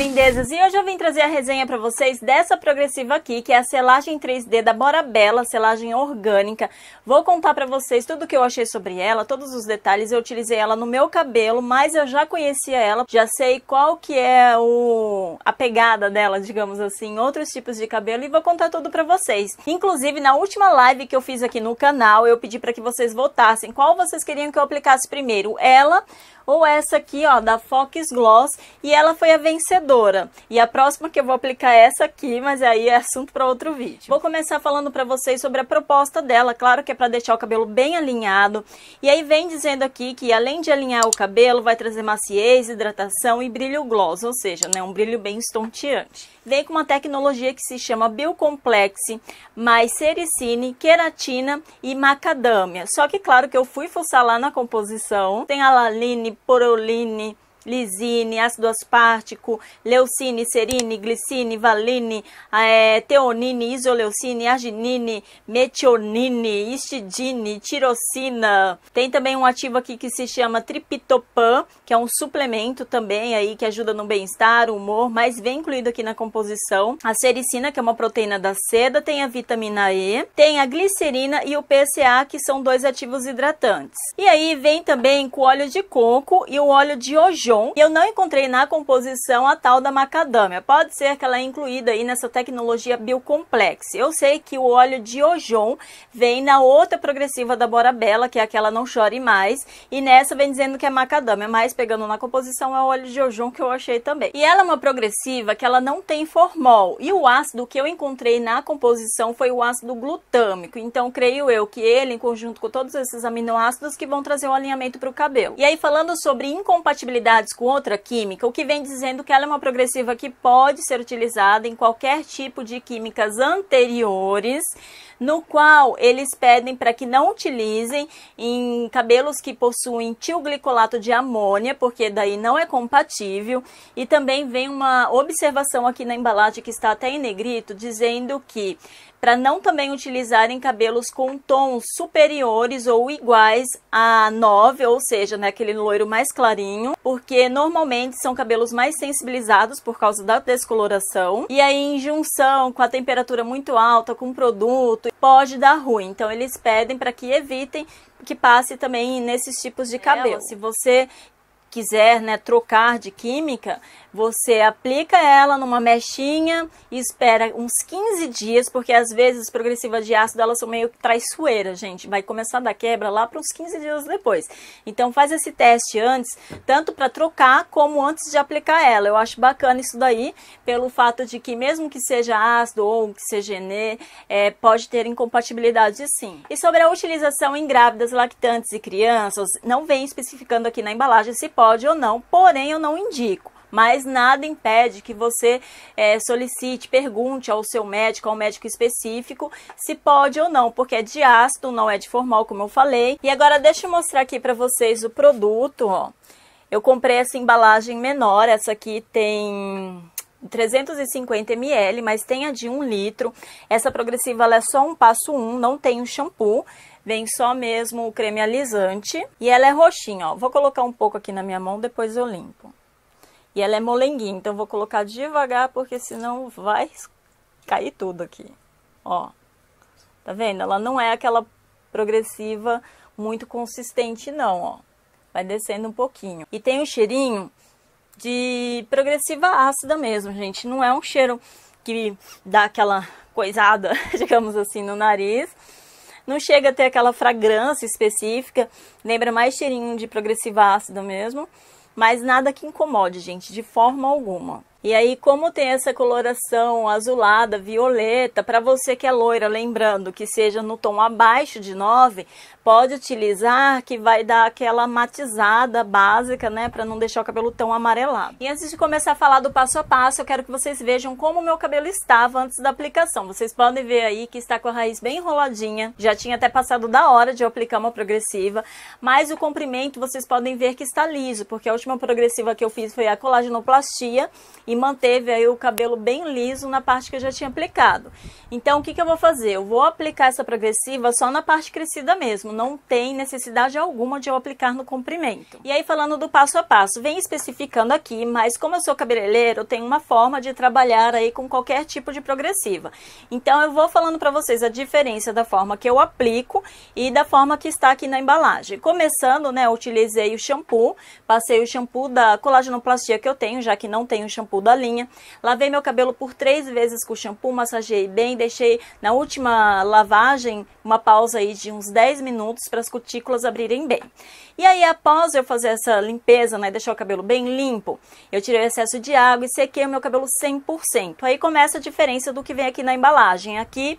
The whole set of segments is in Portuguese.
lindezas! E hoje eu vim trazer a resenha para vocês dessa progressiva aqui, que é a selagem 3D da Bora Bella, selagem orgânica. Vou contar para vocês tudo que eu achei sobre ela, todos os detalhes. Eu utilizei ela no meu cabelo, mas eu já conhecia ela, já sei qual que é o... a pegada dela, digamos assim, em outros tipos de cabelo e vou contar tudo para vocês. Inclusive, na última live que eu fiz aqui no canal, eu pedi para que vocês votassem qual vocês queriam que eu aplicasse primeiro, ela ou essa aqui, ó, da Fox Gloss, e ela foi a vencedora e a próxima que eu vou aplicar é essa aqui, mas aí é assunto para outro vídeo. Vou começar falando para vocês sobre a proposta dela, claro que é para deixar o cabelo bem alinhado. E aí vem dizendo aqui que além de alinhar o cabelo, vai trazer maciez, hidratação e brilho gloss, ou seja, né, um brilho bem estonteante. Vem com uma tecnologia que se chama Biocomplex, mais sericine, queratina e macadâmia. Só que claro que eu fui fuçar lá na composição. Tem alaline, poroline, lisine, ácido aspartico, leucine, serine, glicine, valine, é, teonine, isoleucine, arginine, metionine, histidine, tirosina. Tem também um ativo aqui que se chama triptopan, que é um suplemento também aí que ajuda no bem-estar, humor, mas vem incluído aqui na composição. A sericina, que é uma proteína da seda, tem a vitamina E, tem a glicerina e o PCA, que são dois ativos hidratantes. E aí vem também com óleo de coco e o óleo de ojon. E eu não encontrei na composição a tal da macadâmia. Pode ser que ela é incluída aí nessa tecnologia Biocomplex. Eu sei que o óleo de ojon vem na outra progressiva da Borabella, que é aquela Não Chore Mais, e nessa vem dizendo que é macadâmia, mas pegando na composição é o óleo de ojon que eu achei também. E ela é uma progressiva que ela não tem formol. E o ácido que eu encontrei na composição foi o ácido glutâmico. Então, creio eu que ele, em conjunto com todos esses aminoácidos, que vão trazer o um alinhamento para o cabelo. E aí, falando sobre incompatibilidade com outra química, o que vem dizendo que ela é uma progressiva que pode ser utilizada em qualquer tipo de químicas anteriores, no qual eles pedem para que não utilizem em cabelos que possuem tilglicolato de amônia, porque daí não é compatível. E também vem uma observação aqui na embalagem que está até em negrito, dizendo que para não também utilizarem cabelos com tons superiores ou iguais a 9, ou seja, né, aquele loiro mais clarinho, porque porque normalmente são cabelos mais sensibilizados por causa da descoloração. E aí, em junção com a temperatura muito alta, com o produto, pode dar ruim. Então, eles pedem para que evitem que passe também nesses tipos de cabelo. se você quiser né, trocar de química, você aplica ela numa mechinha e espera uns 15 dias, porque às vezes as progressivas de ácido elas são meio traiçoeiras, gente. Vai começar da quebra lá para uns 15 dias depois. Então faz esse teste antes, tanto para trocar como antes de aplicar ela. Eu acho bacana isso daí, pelo fato de que mesmo que seja ácido ou que seja ENE, é, pode ter incompatibilidade sim. E sobre a utilização em grávidas, lactantes e crianças, não vem especificando aqui na embalagem se pode pode ou não, porém eu não indico. Mas nada impede que você é, solicite, pergunte ao seu médico, ao médico específico, se pode ou não, porque é de ácido, não é de formal, como eu falei. E agora deixa eu mostrar aqui para vocês o produto, ó. Eu comprei essa embalagem menor, essa aqui tem 350 ml, mas tem a de 1 litro. Essa progressiva é só um passo 1, não tem o shampoo vem só mesmo o creme alisante e ela é roxinha, ó. Vou colocar um pouco aqui na minha mão, depois eu limpo. E ela é molenguinha, então vou colocar devagar porque senão vai cair tudo aqui, ó. Tá vendo? Ela não é aquela progressiva muito consistente não, ó. Vai descendo um pouquinho. E tem um cheirinho de progressiva ácida mesmo, gente. Não é um cheiro que dá aquela coisada, digamos assim, no nariz não chega a ter aquela fragrância específica, lembra mais cheirinho de progressivo ácido mesmo, mas nada que incomode, gente, de forma alguma. E aí, como tem essa coloração azulada, violeta, para você que é loira, lembrando que seja no tom abaixo de 9, pode utilizar que vai dar aquela matizada básica, né, para não deixar o cabelo tão amarelado. E antes de começar a falar do passo a passo, eu quero que vocês vejam como o meu cabelo estava antes da aplicação. Vocês podem ver aí que está com a raiz bem enroladinha, já tinha até passado da hora de eu aplicar uma progressiva, mas o comprimento vocês podem ver que está liso, porque a última progressiva que eu fiz foi a colagenoplastia, e manteve aí o cabelo bem liso na parte que eu já tinha aplicado. Então, o que, que eu vou fazer? Eu vou aplicar essa progressiva só na parte crescida mesmo, não tem necessidade alguma de eu aplicar no comprimento. E aí, falando do passo a passo, vem especificando aqui, mas como eu sou cabeleireiro, eu tenho uma forma de trabalhar aí com qualquer tipo de progressiva. Então, eu vou falando para vocês a diferença da forma que eu aplico e da forma que está aqui na embalagem. Começando, né, eu utilizei o shampoo, passei o shampoo da colagenoplastia que eu tenho, já que não tenho shampoo toda linha. Lavei meu cabelo por três vezes com shampoo, massageei bem, deixei na última lavagem uma pausa aí de uns 10 minutos para as cutículas abrirem bem. E aí, após eu fazer essa limpeza, né, deixar o cabelo bem limpo, eu tirei o excesso de água e sequei o meu cabelo 100%. Aí começa a diferença do que vem aqui na embalagem. Aqui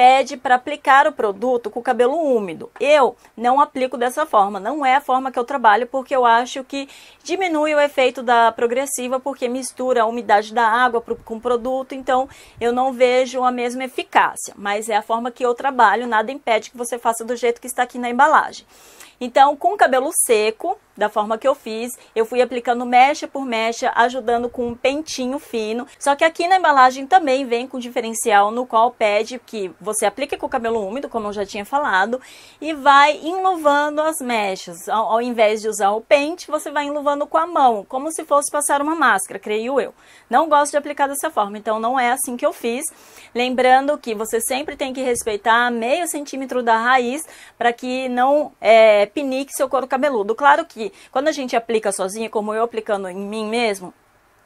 pede para aplicar o produto com o cabelo úmido. Eu não aplico dessa forma, não é a forma que eu trabalho, porque eu acho que diminui o efeito da progressiva, porque mistura a umidade da água com o produto, então eu não vejo a mesma eficácia. Mas é a forma que eu trabalho, nada impede que você faça do jeito que está aqui na embalagem. Então, com o cabelo seco, da forma que eu fiz, eu fui aplicando mecha por mecha, ajudando com um pentinho fino. Só que aqui na embalagem também vem com diferencial no qual pede que você aplique com o cabelo úmido, como eu já tinha falado, e vai enluvando as mechas. Ao, ao invés de usar o pente, você vai enluvando com a mão, como se fosse passar uma máscara, creio eu. Não gosto de aplicar dessa forma, então não é assim que eu fiz. Lembrando que você sempre tem que respeitar meio centímetro da raiz para que não é, pinique seu couro cabeludo. Claro que quando a gente aplica sozinha, como eu aplicando em mim mesmo,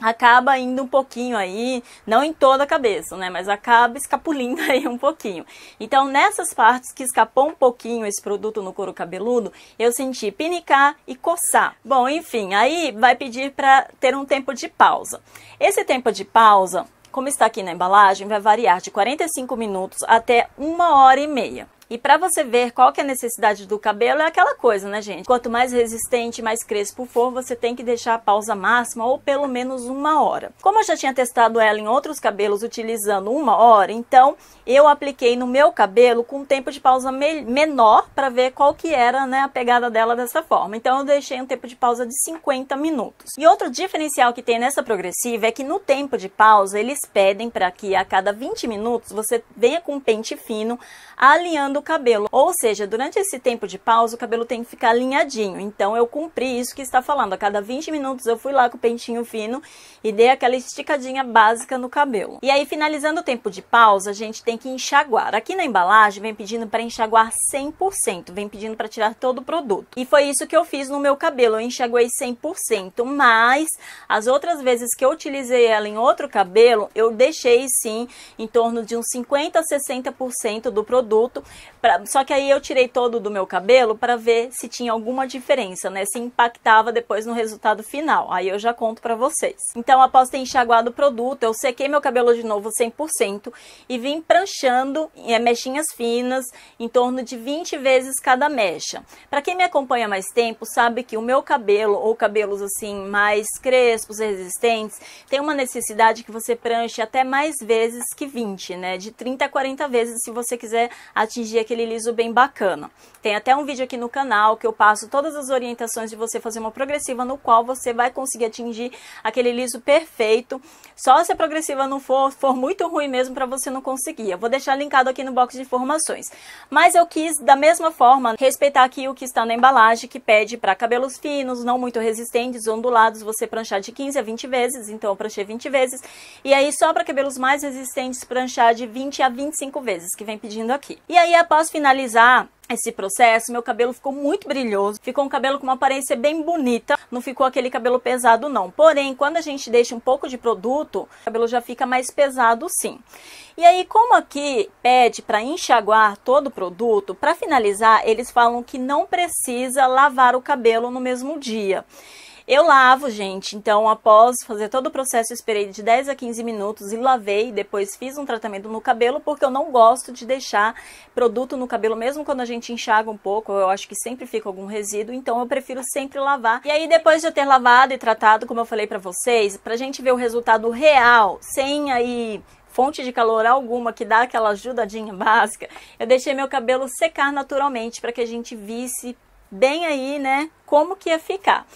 acaba indo um pouquinho aí, não em toda a cabeça, né, mas acaba escapulindo aí um pouquinho. Então, nessas partes que escapou um pouquinho esse produto no couro cabeludo, eu senti pinicar e coçar. Bom, enfim, aí vai pedir para ter um tempo de pausa. Esse tempo de pausa, como está aqui na embalagem, vai variar de 45 minutos até uma hora e meia. E para você ver qual que é a necessidade do cabelo, é aquela coisa, né, gente? Quanto mais resistente, mais crespo for, você tem que deixar a pausa máxima ou pelo menos uma hora. Como eu já tinha testado ela em outros cabelos utilizando uma hora, então eu apliquei no meu cabelo com um tempo de pausa me menor para ver qual que era né, a pegada dela dessa forma. Então eu deixei um tempo de pausa de 50 minutos. E outro diferencial que tem nessa progressiva é que no tempo de pausa eles pedem para que a cada 20 minutos você venha com um pente fino alinhando cabelo. Ou seja, durante esse tempo de pausa, o cabelo tem que ficar alinhadinho. Então eu cumpri isso que está falando. A cada 20 minutos eu fui lá com o pentinho fino e dei aquela esticadinha básica no cabelo. E aí, finalizando o tempo de pausa, a gente tem que enxaguar. Aqui na embalagem vem pedindo para enxaguar 100%, vem pedindo para tirar todo o produto. E foi isso que eu fiz no meu cabelo. Eu enxaguei 100%, mas as outras vezes que eu utilizei ela em outro cabelo, eu deixei sim em torno de uns 50 a 60% do produto. Pra, só que aí eu tirei todo do meu cabelo para ver se tinha alguma diferença, né? Se impactava depois no resultado final. Aí eu já conto para vocês. Então, após ter enxaguado o produto, eu sequei meu cabelo de novo 100% e vim pranchando é, mechinhas finas em torno de 20 vezes cada mecha. Para quem me acompanha mais tempo, sabe que o meu cabelo ou cabelos assim mais crespos, resistentes, tem uma necessidade que você pranche até mais vezes que 20, né? De 30 a 40 vezes se você quiser atingir aquele liso bem bacana. Tem até um vídeo aqui no canal que eu passo todas as orientações de você fazer uma progressiva no qual você vai conseguir atingir aquele liso perfeito. Só se a progressiva não for, for muito ruim mesmo para você não conseguir. Eu vou deixar linkado aqui no box de informações. Mas eu quis, da mesma forma, respeitar aqui o que está na embalagem, que pede para cabelos finos, não muito resistentes, ondulados, você pranchar de 15 a 20 vezes. Então eu pranchei 20 vezes. E aí só para cabelos mais resistentes, pranchar de 20 a 25 vezes, que vem pedindo aqui. E aí a após finalizar esse processo, meu cabelo ficou muito brilhoso, ficou um cabelo com uma aparência bem bonita, não ficou aquele cabelo pesado não. Porém, quando a gente deixa um pouco de produto, o cabelo já fica mais pesado sim. E aí, como aqui pede para enxaguar todo o produto, para finalizar, eles falam que não precisa lavar o cabelo no mesmo dia. Eu lavo, gente, então após fazer todo o processo, esperei de 10 a 15 minutos e lavei, depois fiz um tratamento no cabelo, porque eu não gosto de deixar produto no cabelo, mesmo quando a gente enxaga um pouco, eu acho que sempre fica algum resíduo, então eu prefiro sempre lavar. E aí depois de eu ter lavado e tratado, como eu falei pra vocês, pra gente ver o resultado real, sem aí fonte de calor alguma que dá aquela ajudadinha básica, eu deixei meu cabelo secar naturalmente para que a gente visse bem aí, né, como que ia ficar.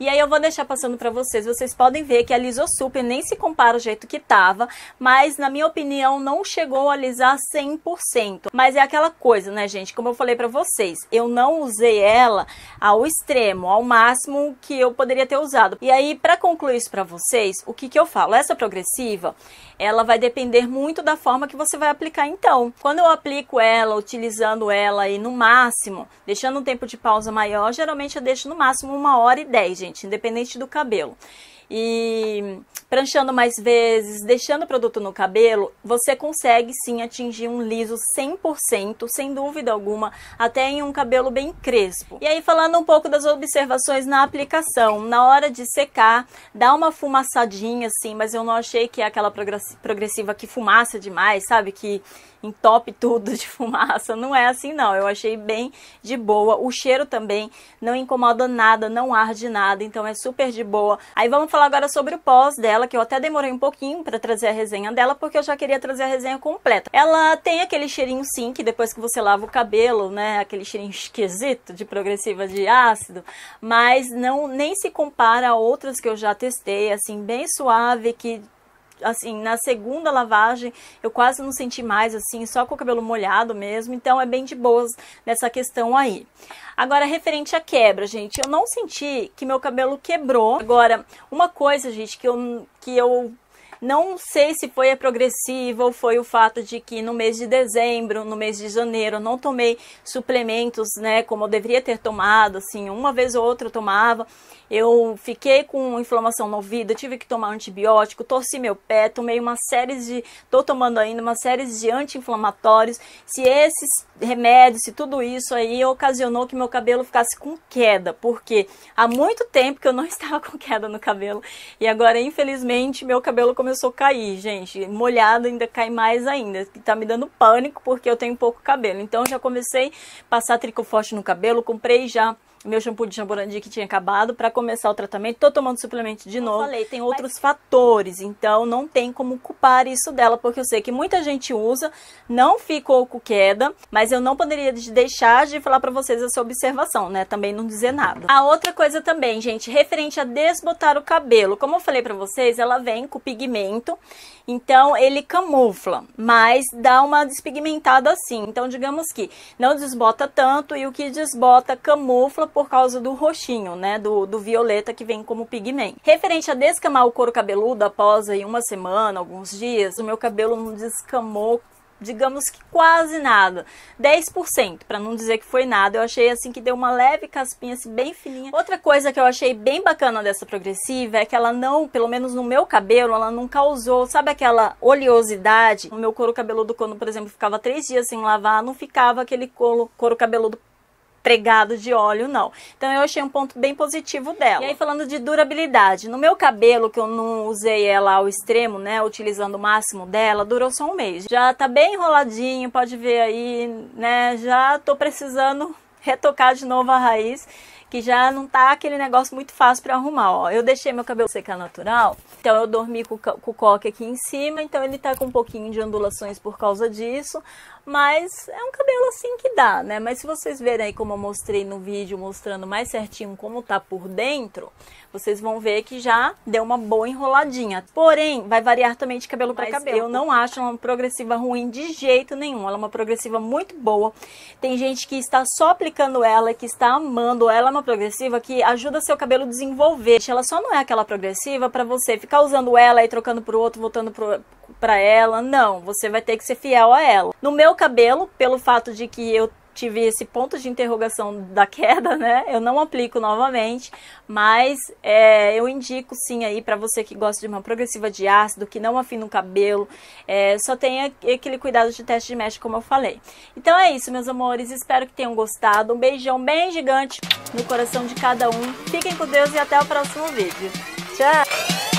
E aí eu vou deixar passando para vocês. Vocês podem ver que alisou super, nem se compara o jeito que tava, mas na minha opinião não chegou a alisar 100%. Mas é aquela coisa, né, gente? Como eu falei para vocês, eu não usei ela ao extremo, ao máximo que eu poderia ter usado. E aí, para concluir isso para vocês, o que que eu falo? Essa progressiva, ela vai depender muito da forma que você vai aplicar então. Quando eu aplico ela, utilizando ela aí no máximo, deixando um tempo de pausa maior, geralmente eu deixo no máximo uma hora e dez, gente gente, independente do cabelo. E pranchando mais vezes, deixando o produto no cabelo, você consegue sim atingir um liso 100%, sem dúvida alguma, até em um cabelo bem crespo. E aí falando um pouco das observações na aplicação, na hora de secar, dá uma fumaçadinha assim, mas eu não achei que é aquela progressiva que fumaça demais, sabe? Que entope tudo de fumaça. Não é assim, não. Eu achei bem de boa. O cheiro também não incomoda nada, não arde nada, então é super de boa. Aí vamos falar agora sobre o pós dela, que eu até demorei um pouquinho para trazer a resenha dela, porque eu já queria trazer a resenha completa. Ela tem aquele cheirinho sim, que depois que você lava o cabelo, né, aquele cheirinho esquisito de progressiva de ácido, mas não nem se compara a outras que eu já testei, assim, bem suave, que assim, na segunda lavagem eu quase não senti mais, assim, só com o cabelo molhado mesmo, então é bem de boas nessa questão aí. Agora, referente à quebra, gente, eu não senti que meu cabelo quebrou. Agora, uma coisa, gente, que eu, que eu não sei se foi a progressiva ou foi o fato de que no mês de dezembro, no mês de janeiro, não tomei suplementos, né, como eu deveria ter tomado, assim, uma vez ou outra eu tomava. Eu fiquei com inflamação no ouvido, tive que tomar antibiótico, torci meu pé, tomei uma série de, tô tomando ainda uma série de anti-inflamatórios. Se esses remédios, se tudo isso aí ocasionou que meu cabelo ficasse com queda, porque há muito tempo que eu não estava com queda no cabelo e agora infelizmente meu cabelo começou começou a cair, gente. Molhado ainda cai mais ainda. Tá me dando pânico porque eu tenho pouco cabelo. Então já comecei a passar tricoforte no cabelo, comprei já meu shampoo de jamborandi que tinha acabado para começar o tratamento, tô tomando suplemento de novo. Eu falei, tem outros fatores, então não tem como culpar isso dela, porque eu sei que muita gente usa, não ficou com queda, mas eu não poderia deixar de falar para vocês essa observação, né? Também não dizer nada. A outra coisa também, gente, referente a desbotar o cabelo. Como eu falei para vocês, ela vem com pigmento, então ele camufla, mas dá uma despigmentada assim. Então digamos que não desbota tanto e o que desbota camufla por causa do roxinho, né? Do, do violeta que vem como pigmento. Referente a descamar o couro cabeludo após aí uma semana, alguns dias, o meu cabelo não descamou digamos que quase nada, 10%, para não dizer que foi nada. Eu achei assim que deu uma leve caspinha assim, bem fininha. Outra coisa que eu achei bem bacana dessa progressiva é que ela não, pelo menos no meu cabelo, ela não causou, sabe aquela oleosidade? No meu couro cabeludo quando, por exemplo, ficava três dias sem lavar, não ficava aquele couro, couro cabeludo pregado de óleo, não. Então eu achei um ponto bem positivo dela. E aí falando de durabilidade, no meu cabelo, que eu não usei ela ao extremo, né, utilizando o máximo dela, durou só um mês. Já tá bem enroladinho, pode ver aí, né, já tô precisando retocar de novo a raiz, que já não tá aquele negócio muito fácil para arrumar, ó. Eu deixei meu cabelo secar natural, então eu dormi com, com o coque aqui em cima, então ele tá com um pouquinho de ondulações por causa disso, mas é um cabelo assim que dá, né? Mas se vocês verem aí como eu mostrei no vídeo, mostrando mais certinho como tá por dentro, vocês vão ver que já deu uma boa enroladinha. Porém, vai variar também de cabelo para cabelo. Eu não acho uma progressiva ruim de jeito nenhum. Ela é uma progressiva muito boa. Tem gente que está só aplicando ela, que está amando. Ela é uma progressiva que ajuda seu cabelo a desenvolver. Ela só não é aquela progressiva para você ficar usando ela e trocando pro outro, voltando pro para ela, não, você vai ter que ser fiel a ela. No meu cabelo, pelo fato de que eu tive esse ponto de interrogação da queda, né? Eu não aplico novamente, mas é, eu indico sim aí para você que gosta de uma progressiva de ácido, que não afina o cabelo, é, só tenha aquele cuidado de teste de mesh, como eu falei. Então é isso, meus amores, espero que tenham gostado. Um beijão bem gigante no coração de cada um. Fiquem com Deus e até o próximo vídeo. Tchau!